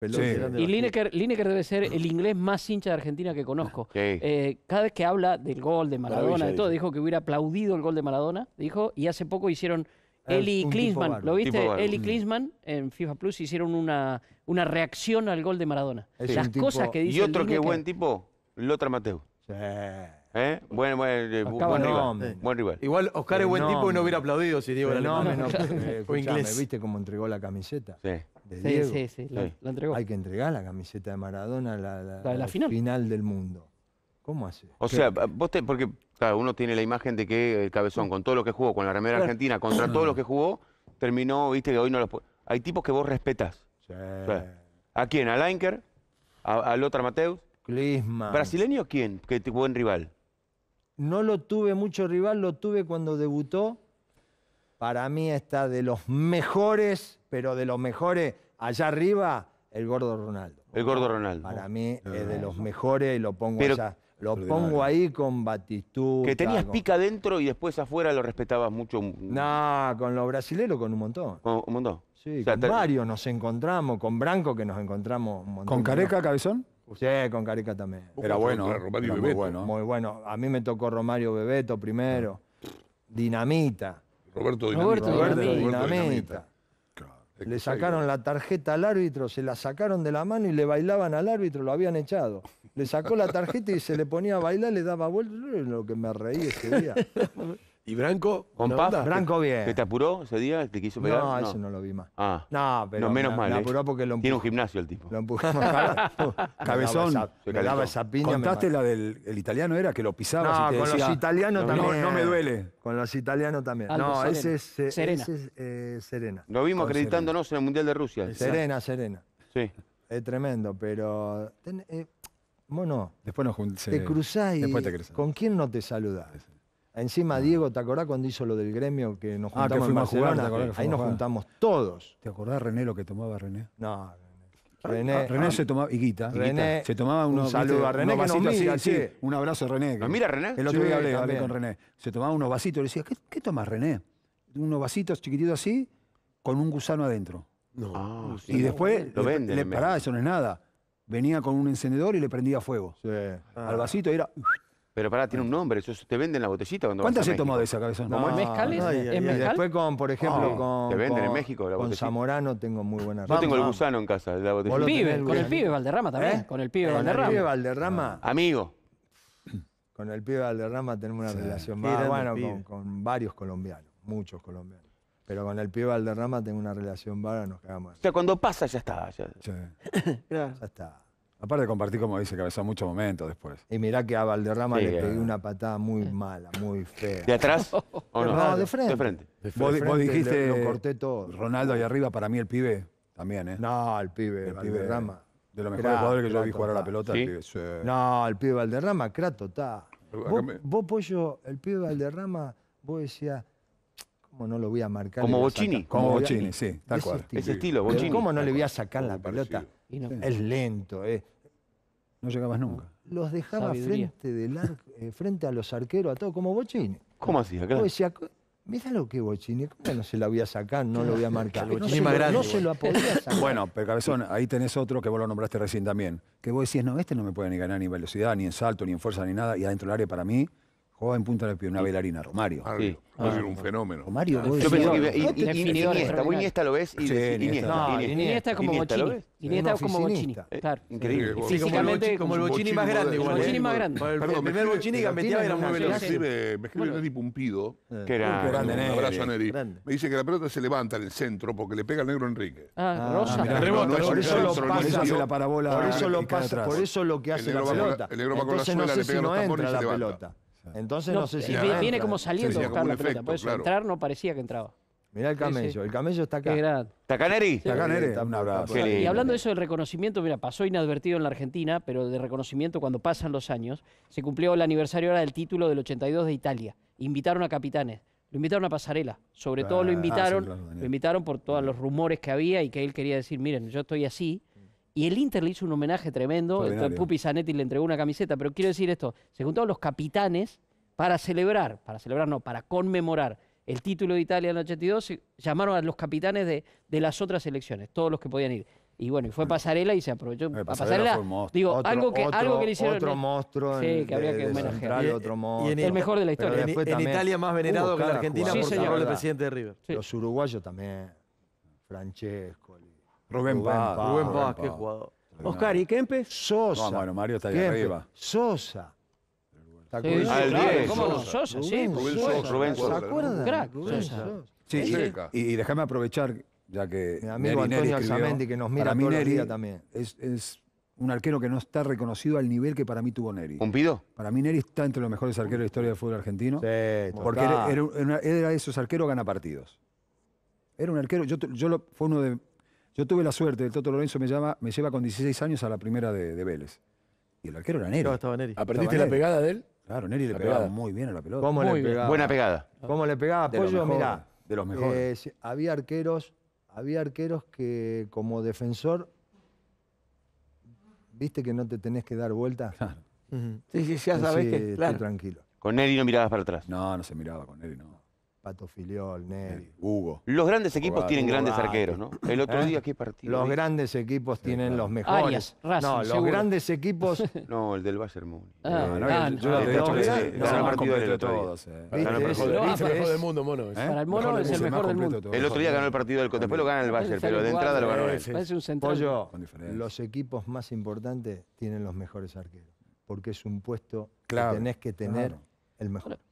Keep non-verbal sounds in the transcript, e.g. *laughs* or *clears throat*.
Y Lineker, Lineker, debe ser el inglés más hincha de Argentina que conozco. Eh, cada vez que habla del gol de Maradona, todo, dijo que hubiera aplaudido el gol de Maradona, dijo, y hace poco hicieron ah, Eli Klinsman, ¿lo viste? Eli mm. Klinsman en FIFA Plus hicieron una, una reacción al gol de Maradona. Las cosas que dice Y otro que que buen tipo, Lotra Mateo. ¿Eh? Eh, buen, rival. Igual Oscar es buen tipo y no hubiera aplaudido si Diego era no, no, *laughs* viste cómo entregó la camiseta. Sí sí, Sí, sí, la, entregó. Hay que entregar la camiseta de Maradona a la, final. del mundo. ¿Cómo hace? O sea, vos te, porque uno tiene la imagen de que el cabezón, con todo lo que jugó, con la remera argentina, contra todo lo que jugó, terminó, viste que hoy no los... Hay tipos que vos respetas. ¿A quién? ¿A Leinker? ¿Al otro Mateus? Clisma. ¿Brasileño quién? ¿Qué buen rival? No lo tuve mucho rival, lo tuve cuando debutó para mí está de los mejores, pero de los mejores, allá arriba, el gordo Ronaldo. El gordo Ronaldo. Para mí ah. es de los mejores y lo pongo Lo pongo ahí con Batitud. Que tenías pica dentro y después afuera lo respetabas mucho. No, con los brasileños con un montón. un montón. Sí, con nos encontramos, con Branco que nos encontramos un montón. ¿Con Careca, Cabezón? Sí, con Careca también. Era bueno, Romario Muy bueno. Muy bueno. A mí me tocó Romario Bebeto primero. Ah. Dinamita. Roberto Dinamita. Le sacaron la tarjeta al árbitro, se la sacaron de la mano y le bailaban al árbitro, lo habían echado. Le sacó la tarjeta y se le ponía a bailar, le daba vueltas. Lo que me reí ese día. *laughs* ¿Y Branco? ¿Con Paz? Branco bien. ¿Te, te apuró ese día? ¿Te quiso pegar? No, eso no lo vi más. Ah. No, pero. No, menos mal. ¿eh? apuró porque lo empujó. Tiene un gimnasio el tipo. Lo empujó. *laughs* Cabezón. Me daba esa, piña. ¿Contaste la del el italiano? ¿Era que lo pisaba? No, con los italianos también. No, me duele. Con los italianos también. no, ese es, eh, Serena. Ese es eh, Serena. Lo vimos acreditándonos en el Mundial de Rusia. Serena, Serena. Sí. Es tremendo, pero. Ten, bueno, después nos juntamos. Te cruzás Después te ¿Con quién no te saludás? Encima, Diego, ¿te acordás cuando hizo lo del gremio que nos juntamos ah, que en Barcelona? Jugar, ahí nos juntamos todos. ¿Te acordás, René, lo que tomaba René? No, ah, René, ah, René ah, se tomaba, y Guita, René, se tomaba unos, un saludo a René, vasitos un abrazo a René. mira René? El otro día hablé, con René. Se tomaba unos vasitos, le decía, ¿qué, qué tomas René? Unos vasitos chiquititos así, con un gusano adentro. No. y después, le, paraba, eso no es nada. Venía con un encendedor y le prendía fuego. Sí. Al vasito y era... Pero pará, tiene un nombre, eso, te venden la botellita cuando ¿Cuántas se tomó de esa cabeza? ¿Como no, mezcal? después con, por ejemplo, ah. con... Te venden en México la botellita. Con Zamorano tengo muy buena Yo tengo el gusano en casa, la botellita. ¿Eh? con el pibe Valderrama también, con el pibe Valderrama. el ah. Valderrama. Amigo. *clears throat* Con el pibe Valderrama tenemos una relación más, bueno, con, varios colombianos, muchos colombianos. Pero con el pibe Valderrama tengo una relación vaga, nos cagamos. O sea, cuando pasa ya está. Ya, *coughs* ya está. Aparte compartí, como dice que Cabezón, muchos momentos después. Y mirá que a Valderrama le eh. pedí una patada muy mala, muy fea. ¿De atrás? *laughs* ¿O no? de frente. De frente. Vos, dijiste, corté todo. Ronaldo ahí arriba, para mí el pibe también, ¿eh? No, el pibe, el Valderrama. De los mejores jugadores que yo vi jugar a la pelota, el pibe. No, el pibe Valderrama, crato, está. Vos, Pollo, el pibe Valderrama, vos decías... ¿Cómo no lo voy a marcar? Como Bocini. Como Bocini, sí, tal cual. Ese estilo, Bocini. ¿Cómo no le voy a sacar la pelota? Es lento. No llegabas nunca. Los dejaba frente, eh, frente a los arqueros, a todo, como Bochini. ¿Cómo hacía? Decía, pues Mira lo que Bochini, ¿cómo no se la voy a sacar? No lo voy a marcar. No, se, lo, no se, podía sacar. *laughs* Bueno, pero Cabezón, ahí tenés otro que vos lo nombraste recién también. Que vos decís, no, este no me puede ni ganar ni velocidad, ni en salto, ni en fuerza, ni nada. Y adentro del área para mí Juega en Punta de Pie, una bailarina, Romario. sí. un fenómeno. Romario, ¿no? Yo pensé que y, Iniesta, vos Iniesta lo ves y sí, Iniesta. Iniesta. es como Bochini. Iniesta es como Bochini. Claro. Increíble. físicamente como el Bochini más grande El Bochini más grande. primer Bochini que metía era muy veloz. Me escribe Neri Pumpido. Que grande. Un abrazo a Neri. Me dice que la pelota se levanta en el centro porque le pega al negro Enrique. Ah, Rosa. Rebota. Por eso lo pasa. la parabola. Por eso lo pasa. Por eso lo que hace la pelota. El negro va con la suela, le pega los entonces no, sé si. Viene, como saliendo buscar entrar no parecía que entraba. Mirá el camello, el camello está acá. Tacaneri. Tacaneri. Y hablando de eso del reconocimiento, mira, pasó inadvertido en la Argentina, pero de reconocimiento cuando pasan los años, se cumplió el aniversario ahora del título del 82 de Italia. Invitaron a capitanes, lo invitaron a pasarela, sobre todo lo ah, invitaron, lo invitaron por todos los rumores que había y que él quería decir, miren, yo estoy así, y el Inter le hizo un homenaje tremendo. El Pupi Zanetti le entregó una camiseta. Pero quiero decir esto: se juntaron los capitanes para celebrar, para celebrar no, para conmemorar el título de Italia en el 82. Llamaron a los capitanes de, las otras elecciones, todos los que podían ir. Y bueno, y fue Pasarela y se aprovechó. Eh, pasarela, pasarela digo, algo, que, le hicieron. Otro monstruo. sí, que habría que homenajear. el mejor de la historia. En, Italia más venerado que la Argentina por el presidente de River. Los uruguayos también. Francesco, Rubén, Paz. Rubén Paz, qué jugador. Oscar, ¿y Kempe? Sosa. No, bueno, Mario está ahí arriba. Sosa. ¿Te acuerdas? Sí, ah, ¿Cómo no? Sosa, sí. Rubén Sosa. Rubén Sosa. ¿Se acuerdan? Sosa. Sí, sí. Y, déjame aprovechar, ya que. Mi amigo Antonio Alzamendi, que nos mira también. Es, es un arquero que no está reconocido al nivel que para mí tuvo Neri. ¿Cumpido? Para mí Neri está entre los mejores arqueros de la historia del fútbol argentino. Sí, porque era, era, esos arqueros gana partidos. Era un arquero, yo, yo lo, fue uno de yo tuve la suerte, el Toto Lorenzo me, llama, me lleva con 16 años a la primera de, Vélez. Y el arquero era Neri. ¿Aprendiste la pegada de él? Claro, Neri le pegaba muy bien a la pelota. Buena pegada. ¿Cómo le pegaba? ¿Apoyo mirá. De los mejores. Eh, había arqueros, había arqueros que como defensor, viste que no te tenés que dar vuelta. *laughs* Claro. Sí, sí, ya sabés que. tranquilo. Con Neri no mirabas para atrás. No, no se miraba con Neri, no. Patofiliol, Neri. Eh, Hugo. Los grandes equipos tienen grandes arqueros, ¿no? El otro ¿Eh? día, ¿qué partido? Los grandes equipos tienen los mejores. Arias, Racing, no, los grandes equipos. *laughs* no, el del Bayern Múnich. Ah, eh, no, no, yo lo el partido del mejor del mundo, mono. Para el mono es el mejor del mundo. El otro día ganó el partido del Después lo gana el Bayern, pero de entrada lo ganó él. Parece un central. los equipos más importantes tienen los mejores arqueros. Porque es un puesto que tenés que tener el mejor.